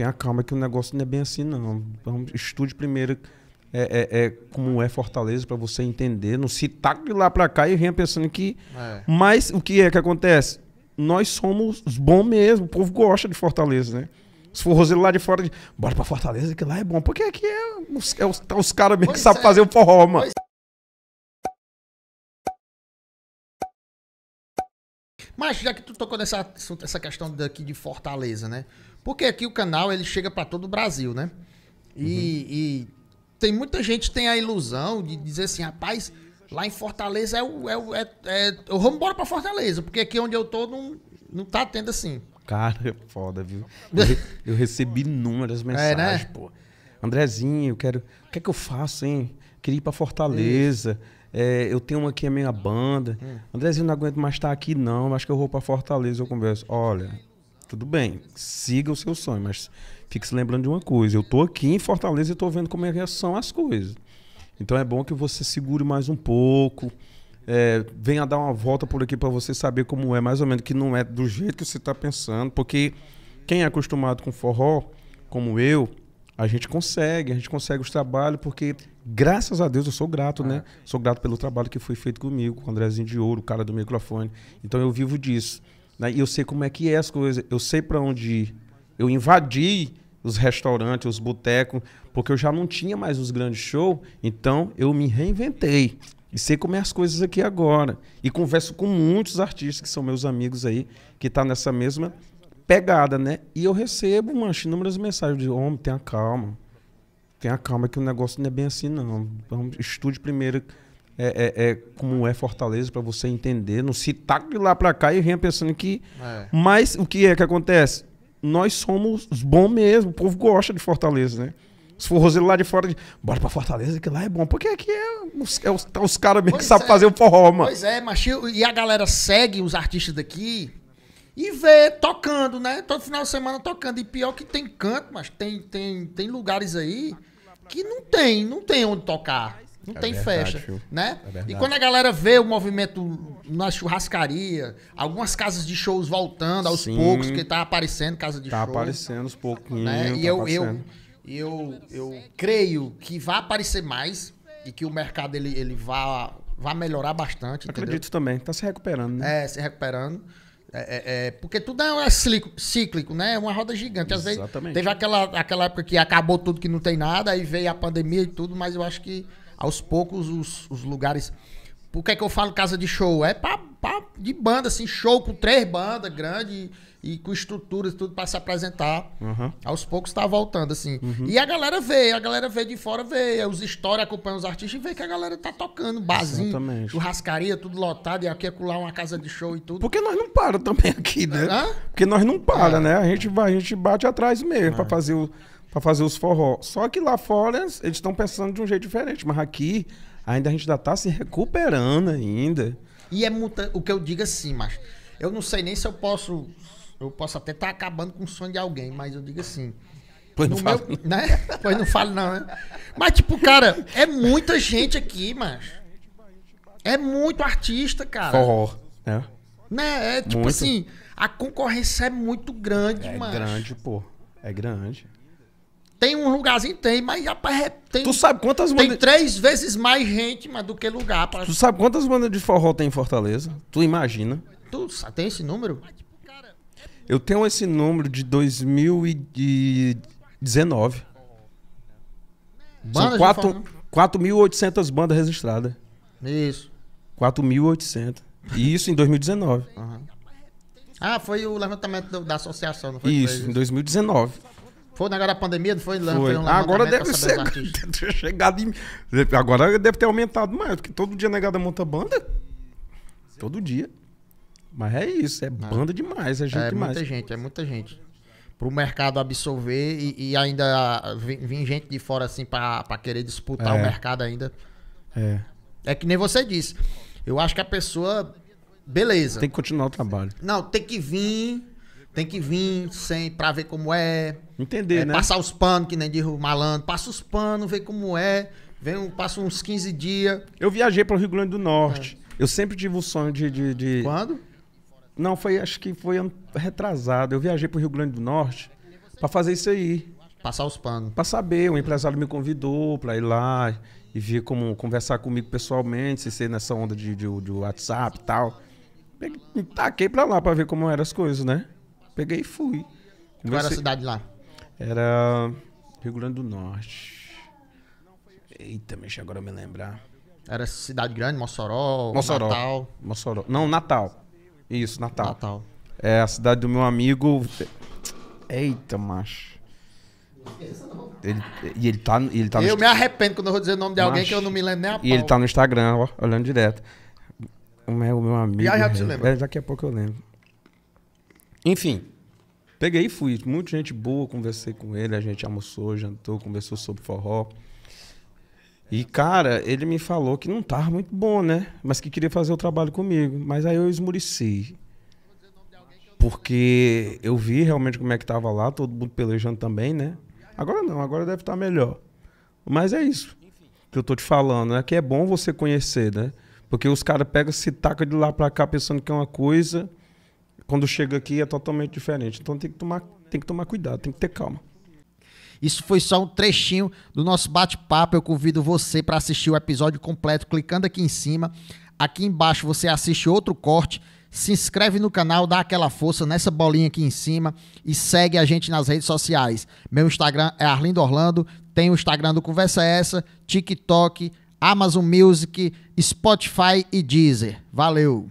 tenha calma que o negócio não é bem assim, não. estude primeiro é, é, é como é Fortaleza para você entender. Não se taca de lá para cá e venha pensando que. É. Mas o que é que acontece? Nós somos bons mesmo. O povo gosta de Fortaleza, né? for forrozeiros lá de fora, bora pra Fortaleza, que lá é bom. Porque aqui é os, é os, tá os caras mesmo que sabem é. fazer o forró, mano. Mas já que tu tocou nessa essa questão daqui de Fortaleza, né? Porque aqui o canal ele chega para todo o Brasil, né? E, uhum. e, tem muita gente tem a ilusão de dizer assim, rapaz, lá em Fortaleza é o. É, o, é, é, eu vou embora pra Fortaleza, porque aqui onde eu tô não, não tá tendo assim. Cara, é foda, viu? Eu, eu recebi inúmeras é, mensagens, é, né? pô. Andrezinho, eu quero. O que é que eu faço, hein? Queria ir pra Fortaleza. É, eu tenho aqui a minha banda. Hum. Andrezinho, não aguento mais estar aqui, não. Acho que eu vou para Fortaleza. Eu converso. Olha, tudo bem, siga o seu sonho, mas fique se lembrando de uma coisa. Eu tô aqui em Fortaleza e tô vendo como é que são as coisas. Então é bom que você segure mais um pouco. É, venha dar uma volta por aqui para você saber como é, mais ou menos, que não é do jeito que você está pensando, porque quem é acostumado com forró, como eu, a gente consegue, a gente consegue os trabalhos, porque graças a Deus eu sou grato, né? ah, né? Sou grato pelo trabalho que foi feito comigo, com o Andrezinho de Ouro, o cara do microfone. Então eu vivo disso. Né? E eu sei como é que é as coisas, eu sei para onde ir. Eu invadi os restaurantes, os botecos, porque eu já não tinha mais os grandes shows, então eu me reinventei. E sei como é as coisas aqui agora. E converso com muitos artistas que são meus amigos aí, que tá nessa mesma pegada, né? E eu recebo, mancho, inúmeras mensagens de homem, tenha calma. Tenha calma que o negócio não é bem assim, não. Estude primeiro é, é, é como é Fortaleza para você entender. Não se de lá para cá e venha pensando que... É. Mas o que é que acontece? Nós somos bons mesmo. O povo gosta de Fortaleza, né? Se for forrozeiros lá de fora, de, bora pra Fortaleza, que lá é bom. Porque aqui é, os, é os, tá os caras mesmo pois que sabem é, fazer o forró, mano. Pois é, mas e a galera segue os artistas daqui e ver tocando, né? Todo final de semana tocando. E pior que tem canto, mas tem, tem, tem lugares aí que não tem, não tem onde tocar. Não é tem verdade, festa, né? É e quando a galera vê o movimento na churrascaria, algumas casas de shows voltando aos Sim. poucos, porque tá aparecendo casa de tá shows. Né? Tá aparecendo aos poucos, Né? E tá eu, eu, eu, eu creio que vai aparecer mais e que o mercado ele, ele vá, vá melhorar bastante. Acredito entendeu? também, tá se recuperando, né? É, se recuperando. É, é, é, porque tudo é cíclico, né? É uma roda gigante. Às vezes teve aquela, aquela época que acabou tudo que não tem nada, aí veio a pandemia e tudo, mas eu acho que aos poucos os, os lugares. Por que, é que eu falo casa de show? É pra, pra de banda, assim, show com três bandas grande e, e, com estruturas, tudo para se apresentar. Uhum. Aos poucos tá voltando, assim. Uhum. E a galera vê, a galera vê de fora, vê. Os stories acompanham os artistas e vê que a galera tá tocando, barzinho, Exatamente. churrascaria, tudo lotado, e aqui é colar uma casa de show e tudo. Porque nós não paramos também aqui, né? Porque nós não paramos é. né? A gente, vai, a gente bate atrás mesmo é. para fazer o para fazer os forró. Só que lá fora eles estão pensando de um jeito diferente, mas aqui ainda a gente ainda tá se recuperando ainda. E é muita, o que eu digo assim, mas eu não sei nem se eu posso, eu posso até estar tá acabando com o sonho de alguém, mas eu digo assim, Pois não, falo. né? pois não falo, não, né? Mas, tipo, cara, é muita gente aqui, mas. É muito artista, cara. Forró, né? Né? É tipo muito. assim, a concorrência é muito grande, é mano. É grande, pô. É grande. Tem um lugarzinho, tem, mas rapaz, é, tem. Tu sabe quantas bandas. Tem três vezes mais gente mas, do que lugar. Pra... Tu sabe quantas bandas de forró tem em Fortaleza? Tu imagina? Tu sabe tem esse número? Eu tenho esse número de 2019. Bandas São 4.800 né? bandas registradas. Isso. 4.800. E isso em 2019. Uhum. Ah, foi o levantamento da associação, não foi? Isso, em 2019. Foi o negócio da pandemia, não foi? foi. foi um agora deve ser. Deve chegado em... Agora deve ter aumentado mais, porque todo dia negada é monta banda. Todo dia. Mas é isso, é, é. banda demais, é gente é demais. É muita gente, é muita gente. Pro mercado absorver e, e ainda vir gente de fora assim pra, pra querer disputar é. o mercado ainda. É. É que nem você disse. Eu acho que a pessoa. Beleza. Tem que continuar o trabalho. Não, tem que vir tem que vir sem, pra ver como é. Entender, é, né? Passar os panos, que nem de malandro. Passa os panos, vê como é. Vem, passa uns 15 dias. Eu viajei para o Rio Grande do Norte. É. Eu sempre tive o sonho de, de, de... Quando? Não, foi, acho que foi ano retrasado. Eu viajei para o Rio Grande do Norte para fazer isso aí. Passar os panos. Para saber, o um empresário me convidou para ir lá e ver como, conversar comigo pessoalmente, se ser nessa onda de, de, de WhatsApp e tal. Me taquei para lá para ver como eram as coisas, né? Peguei e fui. Conversei... Qual era a cidade lá? Era Rio Grande do Norte. Eita, mexe agora eu me lembrar. Era cidade grande, Mossoró, Mossoró, Natal. Mossoró. Não, Natal. Isso, Natal. Natal. É a cidade do meu amigo. Eita, macho. Ele, e ele tá, ele tá Eu no... me arrependo quando eu vou dizer o nome de macho. alguém que eu não me lembro nem a pau. E ele tá no Instagram, ó, olhando direto. O meu, o meu amigo. Já já te lembra. É, daqui a pouco eu lembro. Enfim, peguei e fui. Muita gente boa, conversei com ele, a gente almoçou, jantou, conversou sobre forró. E, cara, ele me falou que não tava muito bom, né? Mas que queria fazer o trabalho comigo. Mas aí eu esmureci. Porque eu vi realmente como é que tava lá, todo mundo pelejando também, né? Agora não, agora deve estar tá melhor. Mas é isso que eu tô te falando, né? Que é bom você conhecer, né? Porque os caras pegam, se tacam de lá pra cá pensando que é uma coisa quando chega aqui é totalmente diferente. Então tem que tomar, tem que tomar cuidado, tem que ter calma. Isso foi só um trechinho do nosso bate-papo. Eu convido você para assistir o episódio completo clicando aqui em cima. Aqui embaixo você assiste outro corte. Se inscreve no canal, dá aquela força nessa bolinha aqui em cima e segue a gente nas redes sociais. Meu Instagram é Arlindo Orlando, tem o Instagram do Conversa Essa, TikTok, Amazon Music, Spotify e Deezer. Valeu!